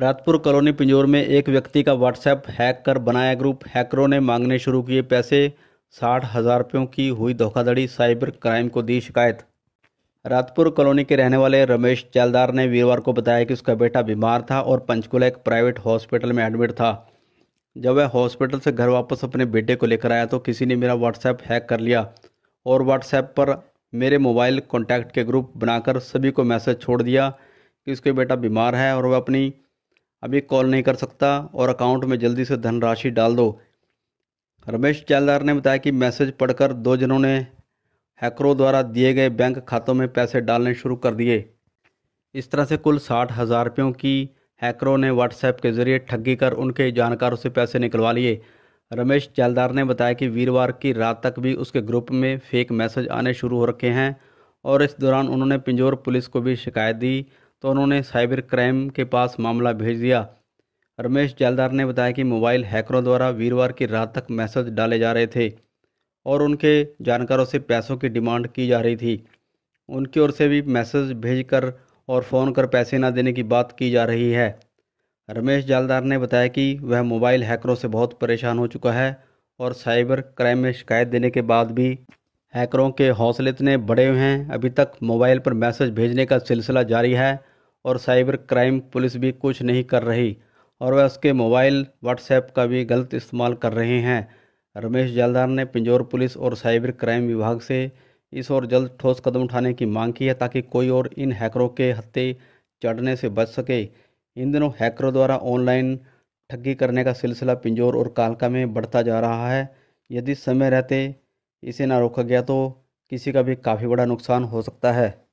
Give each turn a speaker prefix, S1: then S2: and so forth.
S1: रातपुर colony Pinjore में एक व्यक्ति का व्हाट्सएप हैक कर बनाया ग्रुप हैकरों ने मांगने शुरू किए पैसे साठ हज़ार रुपयों की हुई धोखाधड़ी साइबर क्राइम को दी शिकायत रातपुर कॉलोनी के रहने वाले रमेश चैलदार ने वीरवार को बताया कि उसका बेटा बीमार था और पंचकुला एक प्राइवेट हॉस्पिटल में एडमिट था जब वह हॉस्पिटल से घर वापस अपने बेटे को लेकर आया तो किसी ने मेरा व्हाट्सएप हैक कर लिया और व्हाट्सएप पर मेरे मोबाइल कॉन्टैक्ट के ग्रुप बनाकर सभी को मैसेज छोड़ दिया कि उसके बेटा बीमार है और वह अपनी अभी कॉल नहीं कर सकता और अकाउंट में जल्दी से धनराशि डाल दो रमेश जालदार ने बताया कि मैसेज पढ़कर दो जनों ने हैकरों द्वारा दिए गए बैंक खातों में पैसे डालने शुरू कर दिए इस तरह से कुल साठ हज़ार रुपयों की हैकरों ने व्हाट्सएप के जरिए ठगी कर उनके जानकारों से पैसे निकलवा लिए रमेश जालदार ने बताया कि वीरवार की रात तक भी उसके ग्रुप में फेक मैसेज आने शुरू हो रखे हैं और इस दौरान उन्होंने पिंजौर पुलिस को भी शिकायत दी तो उन्होंने साइबर क्राइम के पास मामला भेज दिया रमेश जालदार ने बताया कि मोबाइल हैकरों द्वारा वीरवार की रात तक मैसेज डाले जा रहे थे और उनके जानकारों से पैसों की डिमांड की जा रही थी उनकी ओर से भी मैसेज भेजकर और फ़ोन कर पैसे ना देने की बात की जा रही है रमेश जालदार ने बताया कि वह मोबाइल हैकरों से बहुत परेशान हो चुका है और साइबर क्राइम में शिकायत देने के बाद भी हैकरों के हौसले इतने बढ़े हुए हैं अभी तक मोबाइल पर मैसेज भेजने का सिलसिला जारी है और साइबर क्राइम पुलिस भी कुछ नहीं कर रही और वह उसके मोबाइल व्हाट्सएप का भी गलत इस्तेमाल कर रहे हैं रमेश जलदार ने पिंजौर पुलिस और साइबर क्राइम विभाग से इस और जल्द ठोस कदम उठाने की मांग की है ताकि कोई और इन हैकरों के हत्ते चढ़ने से बच सके इन दिनों हैकरों द्वारा ऑनलाइन ठगी करने का सिलसिला पिंजौर और कालका में बढ़ता जा रहा है यदि समय रहते इसे ना रोका गया तो किसी का भी काफ़ी बड़ा नुकसान हो सकता है